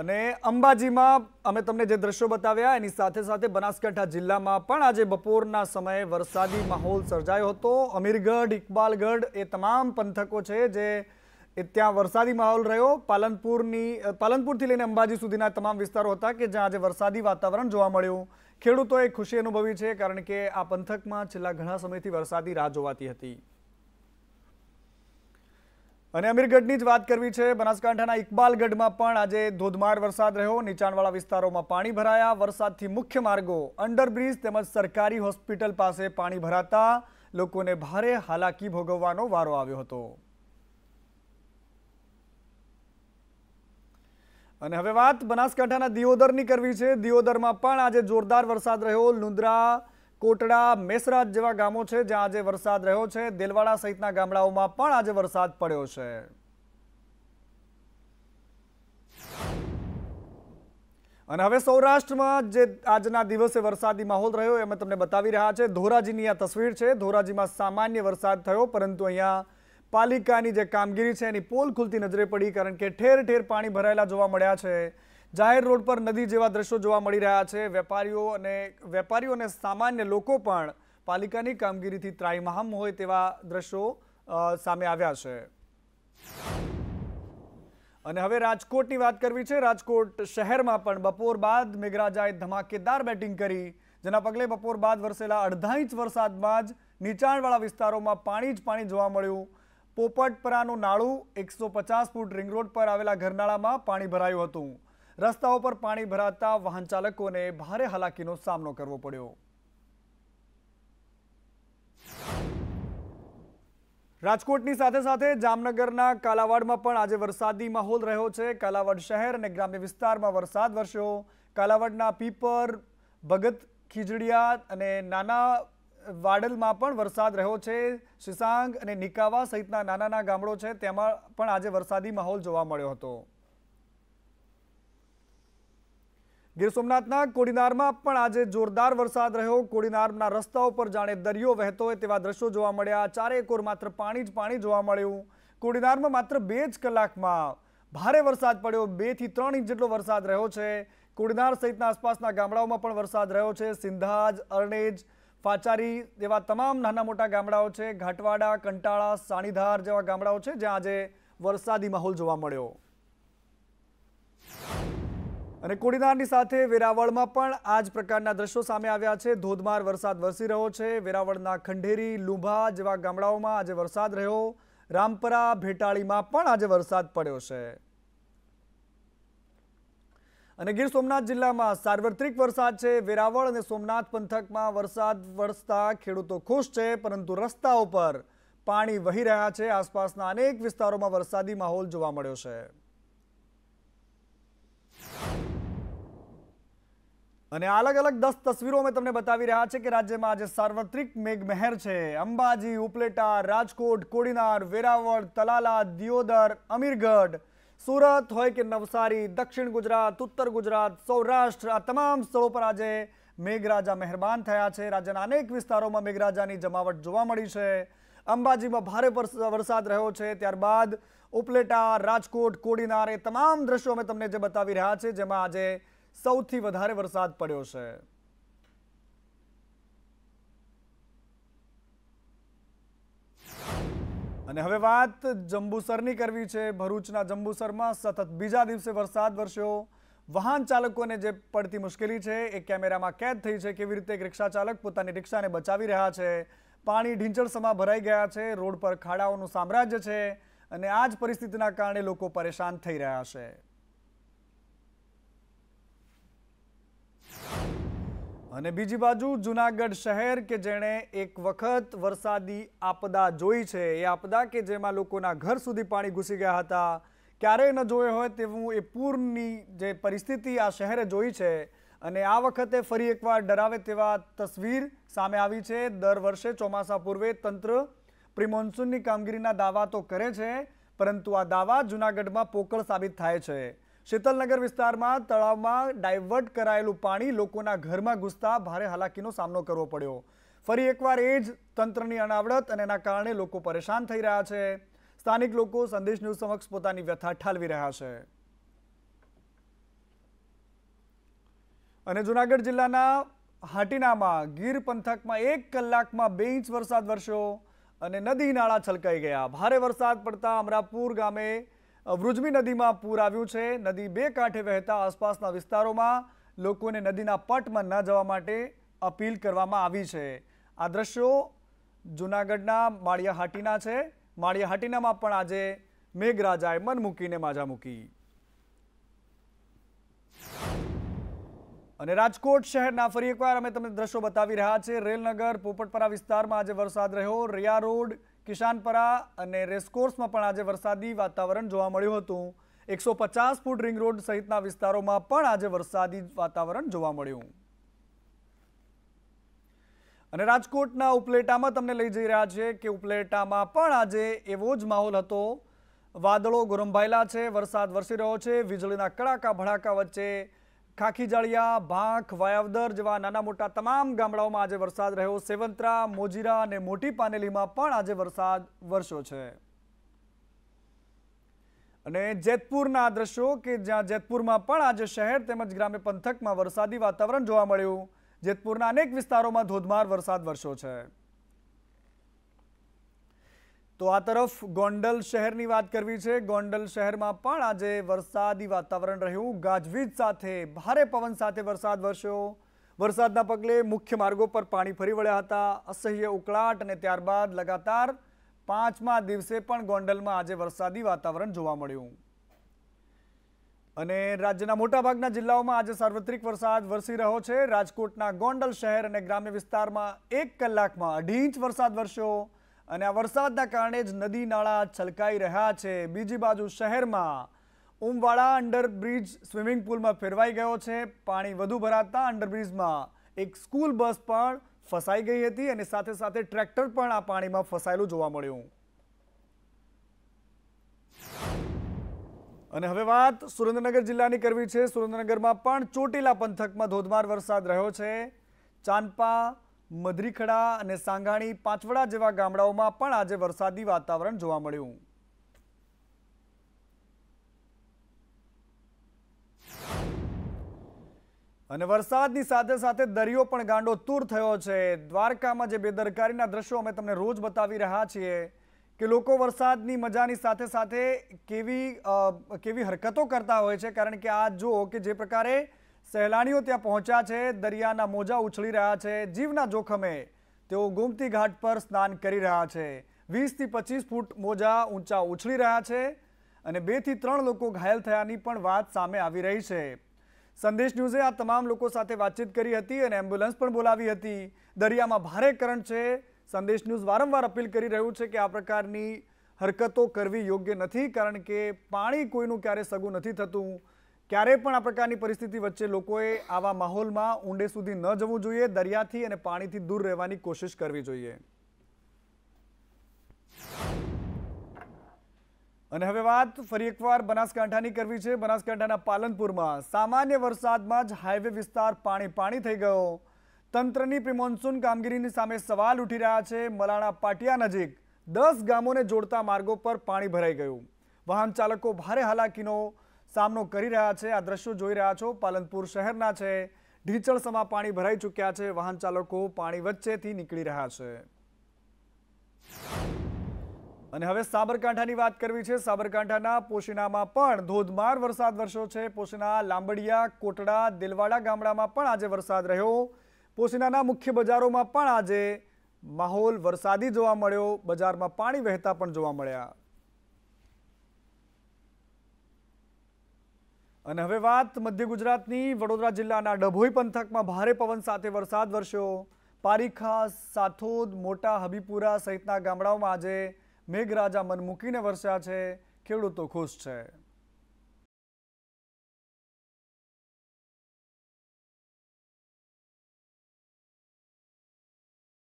અને અંબાજીમાં અમે તમને જે દ્રશ્યો બતાવ્યા એની સાથે સાથે બનાસકાંઠા જિલ્લામાં પણ આજે બપોરના સમયે વરસાદી માહોલ સર્જાયો હતો અમીરગઢ ઇકબાલગઢ એ તમામ પંથકો છે જે ત્યાં વરસાદી માહોલ રહ્યો પાલનપુરની પાલનપુરથી લઈને અંબાજી સુધીના તમામ વિસ્તારો હતા કે જ્યાં આજે વરસાદી વાતાવરણ જોવા મળ્યું ખેડૂતોએ ખુશી અનુભવી છે કારણ કે આ પંથકમાં છેલ્લા ઘણા સમયથી વરસાદી રાહ જોવાતી હતી અને અમીરગઢની જ વાત કરવી છે બનાસકાંઠાના ઇકબાલગઢમાં પણ આજે ધોધમાર વરસાદ રહ્યો નીચાણવાળા વિસ્તારોમાં પાણી ભરાયા વરસાદથી મુખ્ય માર્ગો અંડરબ્રિજ તેમજ સરકારી હોસ્પિટલ પાસે પાણી ભરાતા લોકોને ભારે હાલાકી ભોગવવાનો વારો આવ્યો હતો અને હવે વાત બનાસકાંઠાના દિયોદરની કરવી છે દિયોદરમાં પણ આજે જોરદાર વરસાદ રહ્યો લુંદ્રા કોટડા મેસરાજ જેવા ગામો છે જ્યાં આજે વરસાદ રહ્યો છે દેલવાડા સહિતના ગામડાઓમાં પણ આજે વરસાદ પડ્યો છે અને હવે સૌરાષ્ટ્રમાં જે આજના દિવસે વરસાદી માહોલ રહ્યો એ અમે તમને બતાવી રહ્યા છે ધોરાજીની આ તસવીર છે ધોરાજીમાં સામાન્ય વરસાદ થયો પરંતુ અહીંયા પાલિકાની જે કામગીરી છે એની પોલ ખુલતી નજરે પડી કારણ કે ઠેર ઠેર પાણી ભરાયેલા જોવા મળ્યા છે જાહેર રોડ પર નદી જેવા દ્રશ્યો જોવા મળી રહ્યા છે વેપારીઓ અને વેપારીઓ અને સામાન્ય લોકો પણ પાલિકાની કામગીરીથી ત્રાહીમાહમ હોય તેવા દ્રશ્યો સામે આવ્યા છે અને હવે રાજકોટની વાત કરવી છે રાજકોટ શહેરમાં પણ બપોર બાદ મેઘરાજાએ ધમાકેદાર બેટિંગ કરી જેના પગલે બપોર બાદ વરસેલા અડધા ઇંચ વરસાદમાં જ નીચાણવાળા વિસ્તારોમાં પાણી જ પાણી જોવા મળ્યું પોપટપરાનું નાળું એકસો ફૂટ રિંગ રોડ પર આવેલા ઘરનાળામાં પાણી ભરાયું હતું રસ્તાઓ પર પાણી ભરાતા વાહન ચાલકોને ભારે હાલાકીનો સામનો કરવો પડ્યો રાજકોટની સાથે સાથે જામનગરના કાલાવાડમાં પણ આજે વરસાદી માહોલ રહ્યો છે કાલાવાડ શહેર અને ગ્રામ્ય વિસ્તારમાં વરસાદ વરસ્યો કાલાવાડના પીપર ભગત ખીજડીયા અને નાના વાડલમાં પણ વરસાદ રહ્યો છે શિસાંગ અને નિકાવા સહિતના નાના ગામડો છે તેમાં પણ આજે વરસાદી માહોલ જોવા મળ્યો હતો ગીર સોમનાથના કોડીનારમાં પણ આજે જોરદાર વરસાદ રહ્યો કોડીનારના રસ્તાઓ પર જાણે દરિયો વહેતો હોય તેવા દ્રશ્યો જોવા મળ્યા ચારે કોર માત્ર પાણી જ પાણી જોવા મળ્યું કોડીનારમાં માત્ર બે જ કલાકમાં ભારે વરસાદ પડ્યો બેથી ત્રણ ઇંચ જેટલો વરસાદ રહ્યો છે કોડીનાર સહિતના આસપાસના ગામડાઓમાં પણ વરસાદ રહ્યો છે સિંધાજ અરણેજ ફાચારી જેવા તમામ નાના મોટા ગામડાઓ છે ઘાટવાડા કંટાળા સાણીધાર જેવા ગામડાઓ છે જ્યાં આજે વરસાદી માહોલ જોવા મળ્યો અને કોડીનારની સાથે વેરાવળમાં પણ આ જ પ્રકારના દ્રશ્યો સામે આવ્યા છે ધોધમાર વરસાદ વરસી રહ્યો છે વેરાવળના ખંડેરી લુંભા જેવા ગામડાઓમાં આજે વરસાદ રહ્યો રામપરા ભેટાળીમાં પણ આજે વરસાદ પડ્યો છે અને ગીર સોમનાથ જિલ્લામાં સાર્વત્રિક વરસાદ છે વેરાવળ અને સોમનાથ પંથકમાં વરસાદ વરસતા ખેડૂતો ખુશ છે પરંતુ રસ્તાઓ પર પાણી વહી રહ્યા છે આસપાસના અનેક વિસ્તારોમાં વરસાદી માહોલ જોવા મળ્યો છે અને અલગ અલગ દસ તસવીરો અમે તમને બતાવી રહ્યા છે કે રાજ્યમાં આજે સાર્વત્રિક મેઘમહેર છે અંબાજી ઉપલેટા રાજકોટ કોડીનાર વેરાવળ તલાલા દિયોદર અમીરગઢ સુરત હોય કે નવસારી દક્ષિણ ગુજરાત ઉત્તર ગુજરાત સૌરાષ્ટ્ર આ તમામ સ્થળો પર આજે મેઘરાજા મહેરબાન થયા છે રાજ્યના અનેક વિસ્તારોમાં મેઘરાજાની જમાવટ જોવા મળી છે અંબાજીમાં ભારે વરસાદ રહ્યો છે ત્યારબાદ ઉપલેટા રાજકોટ કોડીનાર એ તમામ દ્રશ્યો અમે તમને જે બતાવી રહ્યા છે જેમાં આજે સૌથી વધારે વરસાદ પડ્યો છે અને હવે વાત જંબુસરની કરવી છે ભરૂચના જંબુસરમાં સતત બીજા દિવસે વરસાદ વરસ્યો વાહન ચાલકોને જે પડતી મુશ્કેલી છે એ કેમેરામાં કેદ થઈ છે કેવી રીતે એક રિક્ષા ચાલક પોતાની રિક્ષાને બચાવી રહ્યા છે પાણી ઢીંચળસમાં ભરાઈ ગયા છે રોડ પર ખાડાઓનું સામ્રાજ્ય છે અને આ જ પરિસ્થિતિના કારણે લોકો પરેશાન થઈ રહ્યા છે અને બીજી બાજુ જૂનાગઢ શહેર કે જેણે એક વખત વરસાદી આપદા જોઈ છે એ આપદા કે જેમાં લોકોના ઘર સુધી પાણી ઘૂસી ગયા હતા ક્યારેય ન જોયો હોય તેવું એ પૂરની જે પરિસ્થિતિ આ શહેરે જોઈ છે અને આ વખતે ફરી એકવાર ડરાવે તેવા તસવીર સામે આવી છે દર વર્ષે ચોમાસા પૂર્વે તંત્ર પ્રિમોન્સૂનની કામગીરીના દાવા તો કરે છે પરંતુ આ દાવા જૂનાગઢમાં પોકળ સાબિત થાય છે શીતલનગર વિસ્તારમાં તળાવમાં ડાયવર્ટ કરાયેલું પાણી લોકોના ઘરમાં ઘૂસતા ભારે હાલાકીનો સામનો કરવો પડ્યો ફરી એકવાર એ જ તંત્રની અનાવડત અને એના કારણે લોકો પરેશાન થઈ રહ્યા છે સ્થાનિક લોકો સંદેશ ન્યૂઝ સમક્ષ પોતાની વ્યથા ઠાલવી રહ્યા છે અને જૂનાગઢ જિલ્લાના હાટીનામાં ગીર પંથકમાં એક કલાકમાં બે ઇંચ વરસાદ વરસ્યો અને નદી નાળા છલકાઈ ગયા ભારે વરસાદ પડતા અમરાપુર ગામે વૃજમી નદીમાં પૂર આવ્યું છે નદી બે કાંઠે વહેતા આસપાસના વિસ્તારોમાં લોકોને નદીના પટમાં ન જવા માટે અપીલ કરવામાં આવી છે આ દ્રશ્યો જૂનાગઢના માળિયાહાટીના છે માળિયાહાટીનામાં પણ આજે મેઘરાજાએ મન મૂકીને માજા મૂકી અને રાજકોટ શહેરના ફરી એકવાર અમે તમને દ્રશ્યો બતાવી રહ્યા છે રેલનગર પોપટપરા વિસ્તારમાં આજે વરસાદ રહ્યો રિયા રોડ કિશાનપરા અને રેસકોર્સમાં પણ આજે વરસાદી વાતાવરણ જોવા મળ્યું હતું એકસો પચાસ ફૂટ રિંગ રોડ સહિતના વિસ્તારોમાં પણ આજે વરસાદી વાતાવરણ જોવા મળ્યું અને રાજકોટના ઉપલેટામાં તમને લઈ જઈ રહ્યા છે કે ઉપલેટામાં પણ આજે એવો જ માહોલ હતો વાદળો ગોરંભાયેલા છે વરસાદ વરસી રહ્યો છે વીજળીના કડાકા ભડાકા વચ્ચે ખાખીજાળિયા ભાંખ વાયાવદર જેવા નાના મોટા તમામ ગામડાઓમાં આજે વરસાદ રહ્યો સેવંતરા મોજીરા અને મોટી પાનેલીમાં પણ આજે વરસાદ વરસ્યો છે અને જેતપુરના દ્રશ્યો કે જ્યાં જેતપુરમાં પણ આજે શહેર તેમજ ગ્રામ્ય પંથકમાં વરસાદી વાતાવરણ જોવા મળ્યું જેતપુરના અનેક વિસ્તારોમાં ધોધમાર વરસાદ વરસ્યો છે તો આ તરફ ગોંડલ શહેરની વાત કરવી છે ગોંડલ શહેરમાં પણ આજે વરસાદી વાતાવરણ રહ્યું ગાજવીજ સાથે ભારે પવન સાથે વરસાદ વરસ્યો વરસાદના પગલે મુખ્ય માર્ગો પર પાણી ફરી વળ્યા હતા અસહ્ય ઉકળાટ અને ત્યારબાદ લગાતાર પાંચમા દિવસે પણ ગોંડલમાં આજે વરસાદી વાતાવરણ જોવા મળ્યું અને રાજ્યના મોટાભાગના જિલ્લાઓમાં આજે સાર્વત્રિક વરસાદ વરસી રહ્યો છે રાજકોટના ગોંડલ શહેર અને ગ્રામ્ય વિસ્તારમાં એક કલાકમાં અઢી ઇંચ વરસાદ વરસ્યો અને આ વરસાદના કારણે જ નદી નાળા છલકાઈ રહ્યા છે બીજી બાજુ શહેરમાં ઉમવાડા અંડરબ્રિજ સ્વિમિંગ પુલમાં ફેરવાઈ ગયો છે પાણી વધુ ભરાતા અંડરબ્રિજમાં એક સ્કૂલ બસ પણ ફસાઈ ગઈ હતી અને સાથે સાથે ટ્રેક્ટર પણ આ પાણીમાં ફસાયેલું જોવા મળ્યું અને હવે વાત સુરેન્દ્રનગર જિલ્લાની કરવી છે સુરેન્દ્રનગરમાં પણ ચોટીલા પંથકમાં ધોધમાર વરસાદ રહ્યો છે ચાંદપા મધરીખડા અને સાંગાણી પાંચવડા જેવા ગામડાઓમાં પણ આજે વરસાદી વાતાવરણ જોવા મળ્યું અને વરસાદની સાથે સાથે દરિયો પણ ગાંડો તૂર થયો છે દ્વારકામાં જે બેદરકારીના દ્રશ્યો અમે તમને રોજ બતાવી રહ્યા છીએ કે લોકો વરસાદની મજાની સાથે સાથે કેવી કેવી હરકતો કરતા હોય છે કારણ કે આ જુઓ કે જે પ્રકારે સહેલાણીઓ ત્યાં પહોંચ્યા છે દરિયાના મોજા ઉછળી રહ્યા છે જીવના જોખમે તેઓ ગોમતી ઘાટ પર સ્નાન કરી રહ્યા છે વીસથી પચીસ ફૂટ મોજા ઊંચા ઉછળી રહ્યા છે અને બેથી ત્રણ લોકો ઘાયલ થયાની પણ વાત સામે આવી રહી છે સંદેશ ન્યૂઝે આ તમામ લોકો સાથે વાતચીત કરી હતી અને એમ્બ્યુલન્સ પણ બોલાવી હતી દરિયામાં ભારે કરંટ છે સંદેશ ન્યૂઝ વારંવાર અપીલ કરી રહ્યું છે કે આ પ્રકારની હરકતો કરવી યોગ્ય નથી કારણ કે પાણી કોઈનું ક્યારે સગું નથી થતું ક્યારેય પણ આ પ્રકારની પરિસ્થિતિ વચ્ચે લોકોએ આવા માહોલમાં ઊંડે સુધી ન જવું જોઈએ દરિયાથી અને પાણીથી દૂર રહેવાની કોશિશ કરવી જોઈએ અને હવે વાત ફરી એકવાર બનાસકાંઠાની કરવી છે બનાસકાંઠાના પાલનપુરમાં સામાન્ય વરસાદમાં જ હાઈવે વિસ્તાર પાણી પાણી થઈ ગયો તંત્રની પ્રિમોન્સૂન કામગીરીની સામે સવાલ ઉઠી રહ્યા છે મલાણા પાટિયા નજીક દસ ગામોને જોડતા માર્ગો પર પાણી ભરાઈ ગયું વાહન ચાલકો ભારે હાલાકીનો સામનો કરી રહ્યા છે આ દ્રશ્યો જોઈ રહ્યા છો પાલનપુર શહેરના છે ઢીચળસમાં પાણી ભરાઈ ચૂક્યા છે વાહન ચાલકો પાણી વચ્ચેથી નીકળી રહ્યા છે અને હવે સાબરકાંઠાની વાત કરવી છે સાબરકાંઠાના પોશીનામાં પણ ધોધમાર વરસાદ વરસ્યો છે પોશીના લાંબડિયા કોટડા દિલવાડા ગામડામાં પણ આજે વરસાદ રહ્યો પોશીનાના મુખ્ય બજારોમાં પણ આજે માહોલ વરસાદી જોવા મળ્યો બજારમાં પાણી વહેતા પણ જોવા મળ્યા અને હવે વાત મધ્ય ગુજરાતની વડોદરા જિલ્લાના ડભોઈ પંથકમાં ભારે પવન સાથે વરસાદ વરસ્યો પારીખા સાથોદ મોટા હબીપુરા સહિતના ગામડાઓમાં આજે મેઘરાજા મન મૂકીને વરસ્યા છે ખેડૂતો ખુશ છે